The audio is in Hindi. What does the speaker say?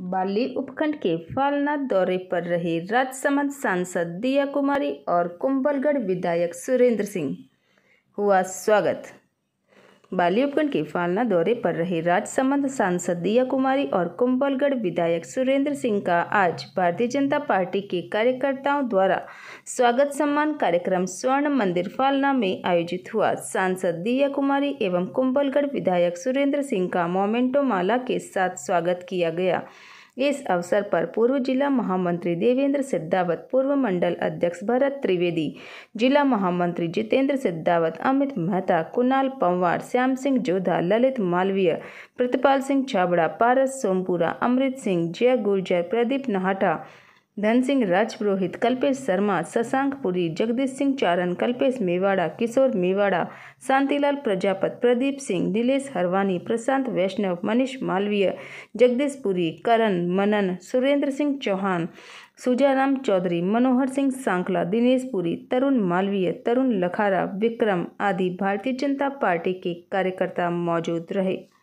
बाली उपखंड के फालना दौरे पर रहे राजसमंद सांसद दिया कुमारी और कुंभलगढ़ विधायक सुरेंद्र सिंह हुआ स्वागत बालियोपगंज के फालना दौरे पर रहे राजसमंद सांसद दिया कुमारी और कुंभलगढ़ विधायक सुरेंद्र सिंह का आज भारतीय जनता पार्टी के कार्यकर्ताओं द्वारा स्वागत सम्मान कार्यक्रम स्वर्ण मंदिर फालना में आयोजित हुआ सांसद दिया कुमारी एवं कुंभलगढ़ विधायक सुरेंद्र सिंह का मोमेंटो माला के साथ स्वागत किया गया इस अवसर पर पूर्व जिला महामंत्री देवेंद्र सिद्धावत पूर्व मंडल अध्यक्ष भरत त्रिवेदी जिला महामंत्री जितेंद्र सिद्धावत अमित मेहता कुणाल पंवार श्याम सिंह जोधा ललित मालवीय प्रतिपाल सिंह छाबड़ा पारस सोमपुरा अमृत सिंह जय गुर्जर प्रदीप नाहटा धन सिंह राजपुरोहित कल्पेश शर्मा शशांक पुरी जगदीश सिंह चारण कल्पेश मेवाड़ा किशोर मेवाड़ा शांतिलाल प्रजापत प्रदीप सिंह दिलेश हरवानी प्रशांत वैष्णव मनीष मालवीय जगदीश पुरी करण मनन सुरेंद्र सिंह चौहान सुजाराम चौधरी मनोहर सिंह सांकला दिनेश पुरी तरुण मालवीय तरुण लखारा विक्रम आदि भारतीय जनता पार्टी के कार्यकर्ता मौजूद रहे